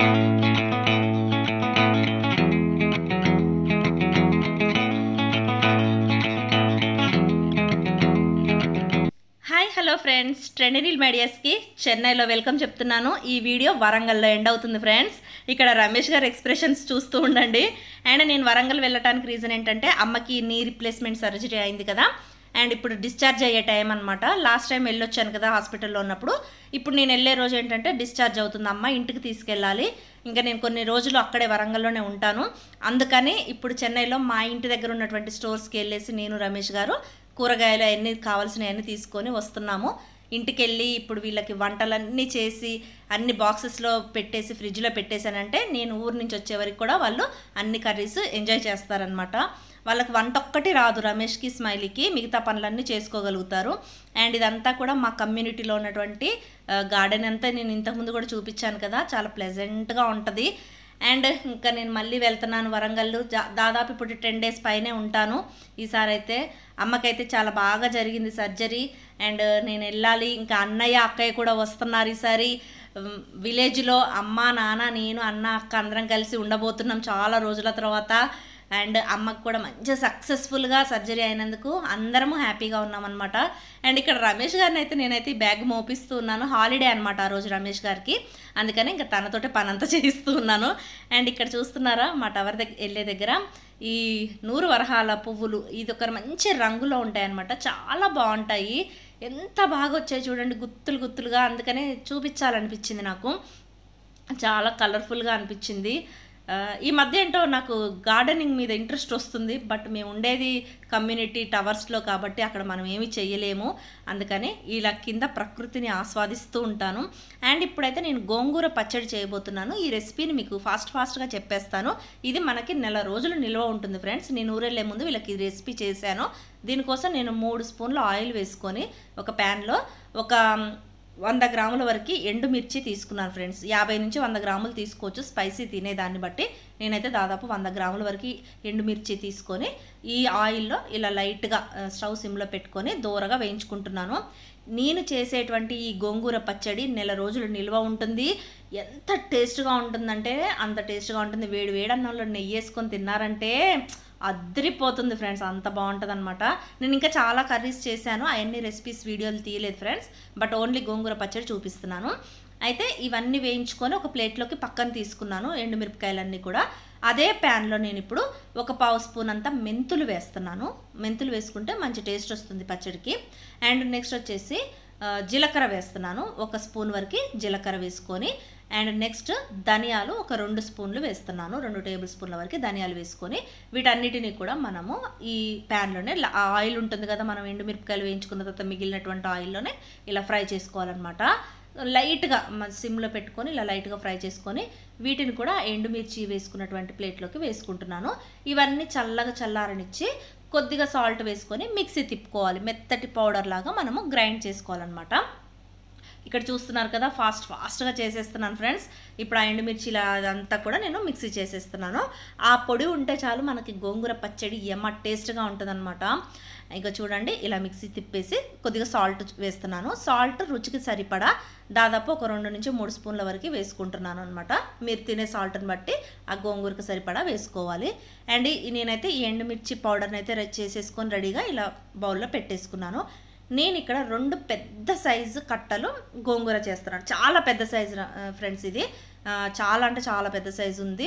hello friends ట్రెండరీల్ మీడియాస్కి చెన్నైలో welcome చెప్తున్నాను ఈ వీడియో వరంగల్లో ఎండ్ అవుతుంది ఫ్రెండ్స్ ఇక్కడ రమేష్ గారు ఎక్స్ప్రెషన్స్ చూస్తూ ఉండండి అండ్ నేను వరంగల్ వెళ్ళడానికి రీజన్ ఏంటంటే అమ్మకి నీ రిప్లేస్మెంట్ సర్జరీ అయింది కదా అండ్ ఇప్పుడు డిశ్చార్జ్ అయ్యే టైం అనమాట లాస్ట్ టైం వెళ్ళొచ్చాను కదా హాస్పిటల్లో ఉన్నప్పుడు ఇప్పుడు నేను వెళ్ళే రోజు ఏంటంటే డిశ్చార్జ్ అవుతుంది అమ్మ ఇంటికి తీసుకెళ్ళాలి ఇంకా నేను కొన్ని రోజులు అక్కడే వరంగల్లోనే ఉంటాను అందుకని ఇప్పుడు చెన్నైలో మా ఇంటి దగ్గర ఉన్నటువంటి స్టోర్స్కి వెళ్ళేసి నేను రమేష్ గారు కూరగాయలు అవన్నీ కావాల్సినవన్నీ తీసుకొని వస్తున్నాము ఇంటికి వెళ్ళి ఇప్పుడు వీళ్ళకి వంటలన్నీ చేసి అన్ని బాక్సెస్లో పెట్టేసి ఫ్రిడ్జ్లో పెట్టేశానంటే నేను ఊరు నుంచి వచ్చే వరకు కూడా వాళ్ళు అన్ని కర్రీస్ ఎంజాయ్ చేస్తారనమాట వాళ్ళకి వంట ఒక్కటి రాదు రమేష్కి స్మైలీకి మిగతా పనులన్నీ చేసుకోగలుగుతారు అండ్ ఇదంతా కూడా మా కమ్యూనిటీలో ఉన్నటువంటి గార్డెన్ అంతా నేను ఇంతకుముందు కూడా చూపించాను కదా చాలా ప్లెజెంట్గా ఉంటుంది అండ్ ఇంకా నేను మళ్ళీ వెళ్తున్నాను వరంగల్ దాదాపు ఇప్పుడు టెన్ డేస్ పైనే ఉంటాను ఈసారి అయితే అమ్మకైతే చాలా బాగా జరిగింది సర్జరీ అండ్ నేను వెళ్ళాలి ఇంకా అన్నయ్య అక్కయ్య కూడా వస్తున్నారు ఈసారి విలేజ్లో అమ్మ నాన్న నేను అన్న అక్క అందరం కలిసి ఉండబోతున్నాం చాలా రోజుల తర్వాత అండ్ అమ్మకు కూడా మంచి సక్సెస్ఫుల్గా సర్జరీ అయినందుకు అందరము హ్యాపీగా ఉన్నామన్నమాట అండ్ ఇక్కడ రమేష్ గారిని అయితే నేనైతే బ్యాగ్ మోపిస్తూ ఉన్నాను హాలిడే అనమాట ఆ రోజు రమేష్ గారికి అందుకని ఇంకా తనతోటి పనంతా చేయిస్తూ ఉన్నాను అండ్ ఇక్కడ చూస్తున్నారా మా టవర్ దగ్గర వెళ్ళే దగ్గర ఈ నూరు వరహాల పువ్వులు ఇది ఒక మంచి రంగులో ఉంటాయన్నమాట చాలా బాగుంటాయి ఎంత బాగా వచ్చాయి చూడండి గుత్తులు గుత్తులుగా అందుకనే చూపించాలనిపించింది నాకు చాలా కలర్ఫుల్గా అనిపించింది ఈ మధ్య ఏంటో నాకు గార్డెనింగ్ మీద ఇంట్రెస్ట్ వస్తుంది బట్ మేము ఉండేది కమ్యూనిటీ టవర్స్లో కాబట్టి అక్కడ మనం ఏమి చేయలేము అందుకని ఇలా కింద ప్రకృతిని ఆస్వాదిస్తూ ఉంటాను అండ్ ఇప్పుడైతే నేను గోంగూర పచ్చడి చేయబోతున్నాను ఈ రెసిపీని మీకు ఫాస్ట్ ఫాస్ట్గా చెప్పేస్తాను ఇది మనకి నెల రోజులు నిల్వ ఉంటుంది ఫ్రెండ్స్ నేను ఊరెళ్ళే ముందు వీళ్ళకి ఈ రెసిపీ చేశాను దీనికోసం నేను మూడు స్పూన్లు ఆయిల్ వేసుకొని ఒక ప్యాన్లో ఒక వంద గ్రాముల వరకు ఎండుమిర్చి తీసుకున్నాను ఫ్రెండ్స్ యాభై నుంచి వంద గ్రాములు తీసుకోవచ్చు స్పైసీ తినేదాన్ని బట్టి నేనైతే దాదాపు వంద గ్రాముల వరకు ఎండుమిర్చి తీసుకొని ఈ ఆయిల్లో ఇలా లైట్గా స్టవ్ సిమ్లో పెట్టుకొని దూరగా వేయించుకుంటున్నాను నేను చేసేటువంటి ఈ గోంగూర పచ్చడి నెల రోజులు నిల్వ ఉంటుంది ఎంత టేస్ట్గా ఉంటుందంటే అంత టేస్ట్గా ఉంటుంది వేడి వేడన్నంలో నెయ్యి వేసుకొని తిన్నారంటే అద్దరిపోతుంది ఫ్రెండ్స్ అంత బాగుంటుంది అనమాట నేను ఇంకా చాలా కర్రీస్ చేశాను అవన్నీ రెసిపీస్ వీడియోలు తీయలేదు ఫ్రెండ్స్ బట్ ఓన్లీ గోంగూర పచ్చడి చూపిస్తున్నాను అయితే ఇవన్నీ వేయించుకొని ఒక ప్లేట్లోకి పక్కన తీసుకున్నాను ఎండుమిరపకాయలన్నీ కూడా అదే ప్యాన్లో నేను ఇప్పుడు ఒక పావు స్పూన్ అంతా మెంతులు వేస్తున్నాను మెంతులు వేసుకుంటే మంచి టేస్ట్ వస్తుంది పచ్చడికి అండ్ నెక్స్ట్ వచ్చేసి జీలకర్ర వేస్తున్నాను ఒక స్పూన్ వరకు జీలకర్ర వేసుకొని అండ్ నెక్స్ట్ ధనియాలు ఒక రెండు స్పూన్లు వేస్తున్నాను రెండు టేబుల్ స్పూన్ల వరకు ధనియాలు వేసుకొని వీటన్నిటిని కూడా మనము ఈ ప్యాన్లోనే ఆయిల్ ఉంటుంది కదా మనం ఎండుమిరపకాయలు వేయించుకున్న తర్వాత మిగిలినటువంటి ఆయిల్లోనే ఇలా ఫ్రై చేసుకోవాలన్నమాట లైట్గా మన సిమ్లో పెట్టుకొని ఇలా లైట్గా ఫ్రై చేసుకొని వీటిని కూడా ఎండుమిర్చి వేసుకున్నటువంటి ప్లేట్లోకి వేసుకుంటున్నాను ఇవన్నీ చల్లగా చల్లారనిచ్చి కొద్దిగా సాల్ట్ వేసుకొని మిక్సీ తిప్పుకోవాలి మెత్తటి పౌడర్ లాగా మనము గ్రైండ్ చేసుకోవాలన్నమాట ఇక్కడ చూస్తున్నారు కదా ఫాస్ట్ ఫాస్ట్గా చేసేస్తున్నాను ఫ్రెండ్స్ ఇప్పుడు ఆ ఎండుమిర్చిలా అదంతా కూడా నేను మిక్సీ చేసేస్తున్నాను ఆ పొడి ఉంటే చాలు మనకి గోంగూర పచ్చడి ఎమ్మ టేస్ట్గా ఉంటుందన్నమాట ఇంకా చూడండి ఇలా మిక్సీ తిప్పేసి కొద్దిగా సాల్ట్ వేస్తున్నాను సాల్ట్ రుచికి సరిపడా దాదాపు ఒక రెండు నుంచి మూడు స్పూన్ల వరకు వేసుకుంటున్నాను అనమాట మీరు తినే సాల్ట్ని బట్టి ఆ గోంగూరకు సరిపడా వేసుకోవాలి అండ్ నేనైతే ఈ ఎండుమిర్చి పౌడర్ని అయితే చేసేసుకొని రెడీగా ఇలా బౌల్లో పెట్టేసుకున్నాను నేను ఇక్కడ రెండు పెద్ద సైజు కట్టలు గోంగూర చేస్తున్నాను చాలా పెద్ద సైజు ఫ్రెండ్స్ ఇది చాలా అంటే చాలా పెద్ద సైజు ఉంది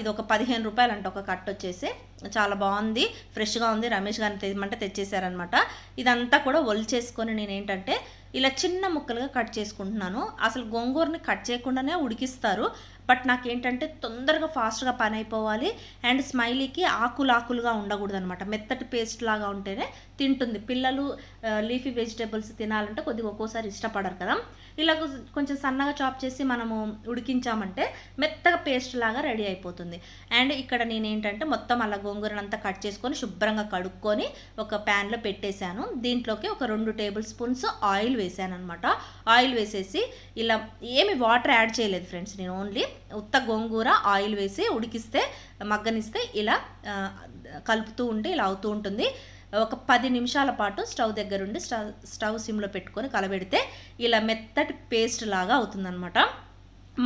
ఇది ఒక పదిహేను రూపాయలు అంటే ఒక కట్ వచ్చేసి చాలా బాగుంది ఫ్రెష్గా ఉంది రమేష్ గారిని తెమ్మంటే తెచ్చేసారనమాట ఇదంతా కూడా ఒలిచేసుకొని నేను ఏంటంటే ఇలా చిన్న ముక్కలుగా కట్ చేసుకుంటున్నాను అసలు గోంగూరని కట్ చేయకుండానే ఉడికిస్తారు బట్ నాకేంటంటే తొందరగా ఫాస్ట్గా పని అయిపోవాలి అండ్ స్మైలీకి ఆకులు ఆకులుగా ఉండకూడదు అనమాట మెత్తటి పేస్ట్ లాగా ఉంటేనే తింటుంది పిల్లలు లీఫీ వెజిటేబుల్స్ తినాలంటే కొద్దిగా ఒక్కోసారి ఇష్టపడరు కదా ఇలా కొంచెం సన్నగా చాప్ చేసి మనము ఉడికించామంటే మెత్తగా పేస్ట్ లాగా రెడీ అయిపోతుంది అండ్ ఇక్కడ నేను ఏంటంటే మొత్తం అలా గోంగూరనంతా కట్ చేసుకొని శుభ్రంగా కడుక్కొని ఒక ప్యాన్లో పెట్టేశాను దీంట్లోకి ఒక రెండు టేబుల్ స్పూన్స్ ఆయిల్ వేసాను అనమాట ఆయిల్ వేసేసి ఇలా ఏమి వాటర్ యాడ్ చేయలేదు ఫ్రెండ్స్ నేను ఓన్లీ ఉత్త గోంగూర ఆయిల్ వేసి ఉడికిస్తే మగ్గనిస్తే ఇలా కలుపుతూ ఉంటే ఇలా అవుతూ ఉంటుంది ఒక పది నిమిషాల పాటు స్టవ్ దగ్గరుండి స్టవ్ స్టవ్ సిమ్లో పెట్టుకొని కలబెడితే ఇలా మెత్తటి పేస్ట్ లాగా అవుతుందన్నమాట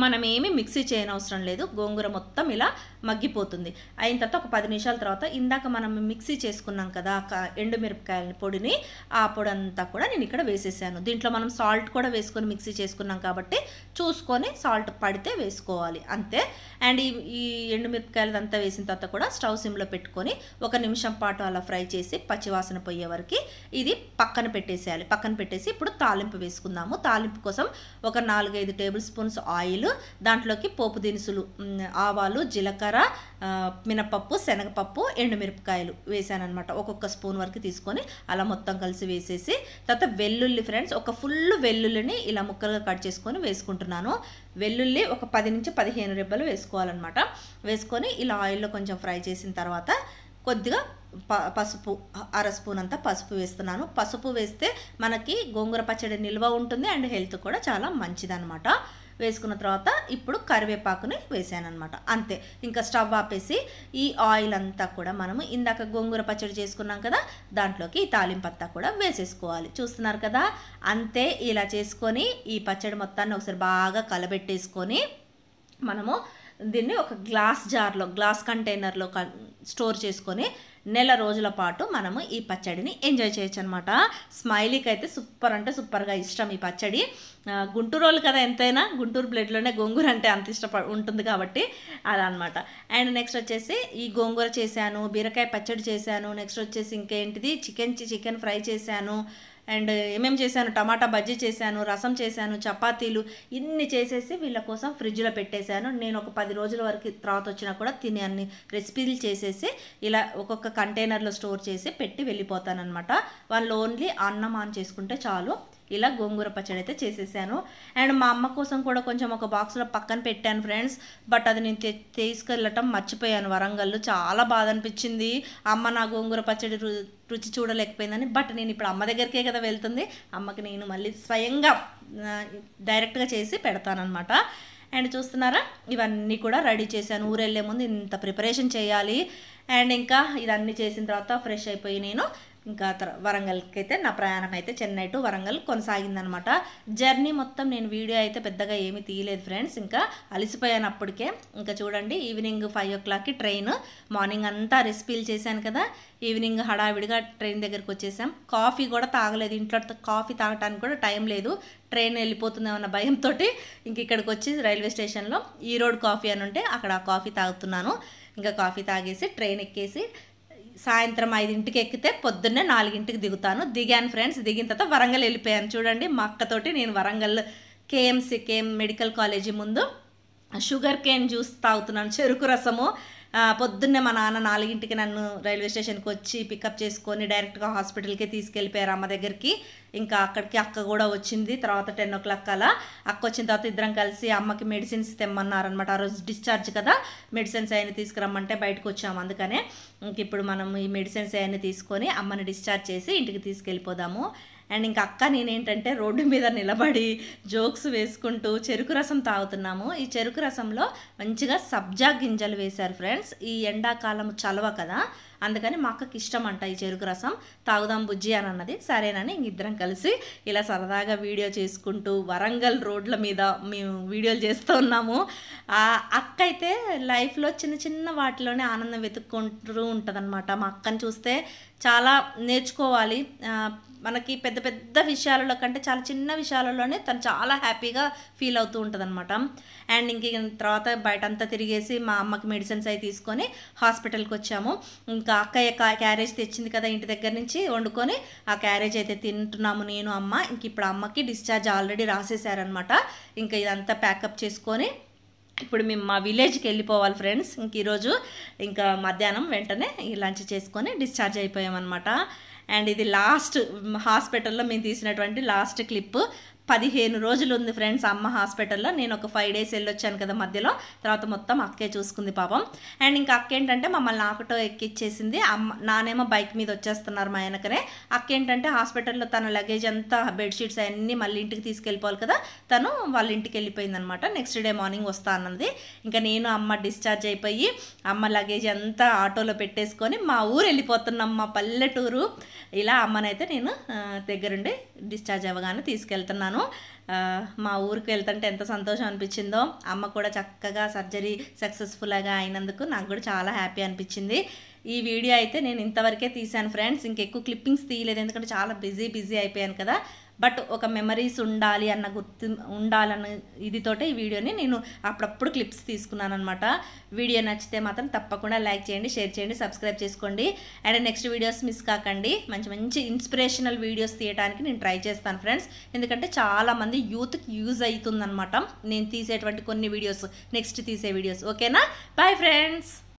మనం ఏమి మిక్సీ చేయనవసరం లేదు గోంగూర మొత్తం ఇలా మగ్గిపోతుంది అయిన తర్వాత ఒక పది నిమిషాల తర్వాత ఇందాక మనం మిక్సీ చేసుకున్నాం కదా ఎండుమిరపకాయల పొడిని ఆ పొడి అంతా కూడా నేను ఇక్కడ వేసేసాను దీంట్లో మనం సాల్ట్ కూడా వేసుకొని మిక్సీ చేసుకున్నాం కాబట్టి చూసుకొని సాల్ట్ పడితే వేసుకోవాలి అంతే అండ్ ఈ ఈ ఎండుమిరపకాయలు అంతా వేసిన తర్వాత కూడా స్టవ్ సిమ్లో పెట్టుకొని ఒక నిమిషం పాటు అలా ఫ్రై చేసి పచ్చివాసన పోయే వరకు ఇది పక్కన పెట్టేసేయాలి పక్కన పెట్టేసి ఇప్పుడు తాలింపు వేసుకుందాము తాలింపు కోసం ఒక నాలుగైదు టేబుల్ స్పూన్స్ ఆయిల్ ఉల్లిపాయలు దాంట్లోకి పోపు దినుసులు ఆవాలు జీలకర్ర మినపప్పు శనగపప్పు ఎండుమిరపకాయలు వేసాను అనమాట ఒక్కొక్క స్పూన్ వరకు తీసుకొని అలా మొత్తం కలిసి వేసేసి తర్వాత వెల్లుల్లి ఫ్రెండ్స్ ఒక ఫుల్ వెల్లుల్లిని ఇలా ముక్కలుగా కట్ చేసుకొని వేసుకుంటున్నాను వెల్లుల్లి ఒక పది నుంచి పదిహేను రెబ్బలు వేసుకోవాలన్నమాట వేసుకొని ఇలా ఆయిల్లో కొంచెం ఫ్రై చేసిన తర్వాత కొద్దిగా ప పసుపు అర స్పూన్ అంతా పసుపు వేస్తున్నాను పసుపు వేస్తే మనకి గోంగూర పచ్చడి నిల్వ ఉంటుంది అండ్ హెల్త్ కూడా చాలా మంచిదనమాట వేసుకున్న తర్వాత ఇప్పుడు కరివేపాకుని అనమాట అంతే ఇంకా స్టవ్ ఆపేసి ఈ ఆయిల్ అంతా కూడా మనము ఇందాక గోంగూర పచ్చడి చేసుకున్నాం కదా దాంట్లోకి ఈ తాలింపత్తా కూడా వేసేసుకోవాలి చూస్తున్నారు కదా అంతే ఇలా చేసుకొని ఈ పచ్చడి మొత్తాన్ని ఒకసారి బాగా కలబెట్టేసుకొని మనము దీన్ని ఒక గ్లాస్ జార్లో గ్లాస్ కంటైనర్లో స్టోర్ చేసుకొని నెల రోజుల పాటు మనము ఈ పచ్చడిని ఎంజాయ్ చేయొచ్చు అనమాట స్మైలీకి అయితే సూపర్ అంటే సూపర్గా ఇష్టం ఈ పచ్చడి గుంటూరు వాళ్ళు కదా ఎంతైనా గుంటూరు బ్లడ్లోనే గోంగూర అంటే అంత ఇష్టప ఉంటుంది కాబట్టి అది అనమాట అండ్ నెక్స్ట్ వచ్చేసి ఈ గోంగూర చేశాను బీరకాయ పచ్చడి చేశాను నెక్స్ట్ వచ్చేసి ఇంకేంటిది చికెన్ చికెన్ ఫ్రై చేశాను అండ్ ఏమేమి చేశాను టమాటా బజ్జీ చేశాను రసం చేశాను చపాతీలు ఇన్ని చేసేసి వీళ్ళ కోసం ఫ్రిడ్జ్లో పెట్టేశాను నేను ఒక పది రోజుల వరకు తర్వాత వచ్చినా కూడా తినే అన్ని రెసిపీలు చేసేసి ఇలా ఒక్కొక్క కంటైనర్లో స్టోర్ చేసి పెట్టి వెళ్ళిపోతానమాట వాళ్ళు ఓన్లీ అన్నం ఆన్ చేసుకుంటే చాలు ఇలా గోంగూర పచ్చడి అయితే చేసేసాను అండ్ మా అమ్మ కోసం కూడా కొంచెం ఒక బాక్స్లో పక్కన పెట్టాను ఫ్రెండ్స్ బట్ అది నేను తీసుకెళ్ళటం మర్చిపోయాను వరంగల్ చాలా బాధ అనిపించింది అమ్మ నా గోంగూర పచ్చడి రుచి చూడలేకపోయిందని బట్ నేను ఇప్పుడు అమ్మ దగ్గరికే కదా వెళ్తుంది అమ్మకి నేను మళ్ళీ స్వయంగా డైరెక్ట్గా చేసి పెడతానమాట అండ్ చూస్తున్నారా ఇవన్నీ కూడా రెడీ చేశాను ఊరెళ్ళే ముందు ఇంత ప్రిపరేషన్ చేయాలి అండ్ ఇంకా ఇదన్నీ చేసిన తర్వాత ఫ్రెష్ అయిపోయి నేను ఇంకా వరంగల్కి అయితే నా ప్రయాణం అయితే చెన్నై టు వరంగల్ కొనసాగిందనమాట జర్నీ మొత్తం నేను వీడియో అయితే పెద్దగా ఏమీ తీయలేదు ఫ్రెండ్స్ ఇంకా అలసిపోయాను అప్పటికే ఇంకా చూడండి ఈవినింగ్ ఫైవ్ ఓ క్లాక్కి ట్రైన్ మార్నింగ్ అంతా రెసిపీలు చేశాను కదా ఈవినింగ్ హడావిడిగా ట్రైన్ దగ్గరికి వచ్చేసాం కాఫీ కూడా తాగలేదు ఇంట్లో కాఫీ తాగటానికి కూడా టైం లేదు ట్రైన్ వెళ్ళిపోతుందేమన్న భయంతో ఇంక ఇక్కడికి వచ్చి రైల్వే స్టేషన్లో ఈ రోడ్ కాఫీ అని ఉంటే అక్కడ కాఫీ తాగుతున్నాను ఇంకా కాఫీ తాగేసి ట్రైన్ ఎక్కేసి సాయంత్రం ఐదింటికి ఎక్కితే పొద్దున్నే నాలుగింటికి దిగుతాను దిగాను ఫ్రెండ్స్ దిగిన తర్వాత వరంగల్ వెళ్ళిపోయాను చూడండి మా అక్కతోటి నేను Warangal KMC KM medical college ముందు షుగర్ కేన్ జ్యూస్ తాగుతున్నాను చెరుకు రసము పొద్దున్నే మా నాన్న నాలుగింటికి నన్ను రైల్వే స్టేషన్కి వచ్చి పికప్ చేసుకొని డైరెక్ట్గా హాస్పిటల్కే తీసుకెళ్ళిపోయారు అమ్మ దగ్గరికి ఇంకా అక్కడికి అక్క కూడా వచ్చింది తర్వాత టెన్ ఓ క్లాక్ అలా అక్క వచ్చిన తర్వాత ఇద్దరం కలిసి అమ్మకి మెడిసిన్స్ తెమ్మన్నారనమాట ఆ రోజు డిశ్చార్జ్ కదా మెడిసిన్స్ అయినా తీసుకురమ్మంటే బయటకు వచ్చాము అందుకనే ఇంక ఇప్పుడు మనం ఈ మెడిసిన్స్ అవన్నీ తీసుకొని అమ్మని డిశ్చార్జ్ చేసి ఇంటికి తీసుకెళ్ళిపోదాము అండ్ ఇంకా అక్క నేనేంటంటే రోడ్డు మీద నిలబడి జోక్స్ వేసుకుంటూ చెరుకు రసం తాగుతున్నాము ఈ చెరుకు రసంలో మంచిగా సబ్జా గింజలు వేశారు ఫ్రెండ్స్ ఈ ఎండాకాలం చలవ కదా అందుకని మా అక్కకి ఇష్టం అంట ఈ చెరుకు రసం తాగుదాం బుజ్జి అని అన్నది సరేనని ఇద్దరం కలిసి ఇలా సరదాగా వీడియో చేసుకుంటూ వరంగల్ రోడ్ల మీద మేము వీడియోలు చేస్తూ ఉన్నాము అక్క అయితే లైఫ్లో చిన్న చిన్న వాటిలోనే ఆనందం వెతుక్కుంటూ ఉంటుందన్నమాట మా అక్కని చూస్తే చాలా నేర్చుకోవాలి మనకి పెద్ద పెద్ద విషయాలలో కంటే చాలా చిన్న విషయాలలోనే తను చాలా హ్యాపీగా ఫీల్ అవుతూ ఉంటుంది అనమాట అండ్ ఇంక తర్వాత బయట అంతా తిరిగేసి మా అమ్మకి మెడిసిన్స్ అవి తీసుకొని హాస్పిటల్కి వచ్చాము ఇంకా అక్కయ్య క్యారేజ్ తెచ్చింది కదా ఇంటి దగ్గర నుంచి వండుకొని ఆ క్యారేజ్ అయితే తింటున్నాము నేను అమ్మ ఇంక ఇప్పుడు అమ్మకి డిశ్చార్జ్ ఆల్రెడీ రాసేసారనమాట ఇంకా ఇదంతా ప్యాకప్ చేసుకొని ఇప్పుడు మేము మా విలేజ్కి వెళ్ళిపోవాలి ఫ్రెండ్స్ ఇంక ఈరోజు ఇంకా మధ్యాహ్నం వెంటనే ఈ లంచ్ చేసుకొని డిశ్చార్జ్ అయిపోయామన్నమాట అండ్ ఇది లాస్ట్ హాస్పిటల్లో మేము తీసినటువంటి లాస్ట్ క్లిప్ పదిహేను రోజులు ఉంది ఫ్రెండ్స్ అమ్మ హాస్పిటల్లో నేను ఒక ఫైవ్ డేస్ వెళ్ళొచ్చాను కదా మధ్యలో తర్వాత మొత్తం అక్కే చూసుకుంది పాపం అండ్ ఇంకా అక్క ఏంటంటే మమ్మల్ని ఆకటో ఎక్కిచ్చేసింది అమ్మ నానేమో బైక్ మీద వచ్చేస్తున్నారు మా వెనకనే అక్క ఏంటంటే హాస్పిటల్లో తన లగేజ్ అంతా బెడ్షీట్స్ అన్నీ మళ్ళీ ఇంటికి తీసుకెళ్ళిపోవాలి కదా తను వాళ్ళ ఇంటికి వెళ్ళిపోయింది అనమాట నెక్స్ట్ డే మార్నింగ్ వస్తా అన్నది ఇంకా నేను అమ్మ డిశ్చార్జ్ అయిపోయి అమ్మ లగేజ్ అంతా ఆటోలో పెట్టేసుకొని మా ఊరు వెళ్ళిపోతున్నాం మా పల్లెటూరు ఇలా అమ్మనైతే నేను దగ్గరుండి డిశ్చార్జ్ అవ్వగానే తీసుకెళ్తున్నాను చేశాను మా ఊరికి వెళ్తుంటే ఎంత సంతోషం అనిపించిందో అమ్మ కూడా చక్కగా సర్జరీ సక్సెస్ఫుల్గా అయినందుకు నాకు కూడా చాలా హ్యాపీ అనిపించింది ఈ వీడియో అయితే నేను ఇంతవరకే తీశాను ఫ్రెండ్స్ ఇంకెక్కువ క్లిప్పింగ్స్ తీయలేదు ఎందుకంటే చాలా బిజీ బిజీ అయిపోయాను కదా బట్ ఒక మెమరీస్ ఉండాలి అన్న గుర్తు ఉండాలన్న ఇదితోటే ఈ వీడియోని నేను అప్పుడప్పుడు క్లిప్స్ తీసుకున్నాను అనమాట వీడియో నచ్చితే మాత్రం తప్పకుండా లైక్ చేయండి షేర్ చేయండి సబ్స్క్రైబ్ చేసుకోండి అండ్ నెక్స్ట్ వీడియోస్ మిస్ కాకండి మంచి మంచి ఇన్స్పిరేషనల్ వీడియోస్ తీయడానికి నేను ట్రై చేస్తాను ఫ్రెండ్స్ ఎందుకంటే చాలామంది యూత్కి యూజ్ అవుతుందనమాట నేను తీసేటువంటి కొన్ని వీడియోస్ నెక్స్ట్ తీసే వీడియోస్ ఓకేనా బాయ్ ఫ్రెండ్స్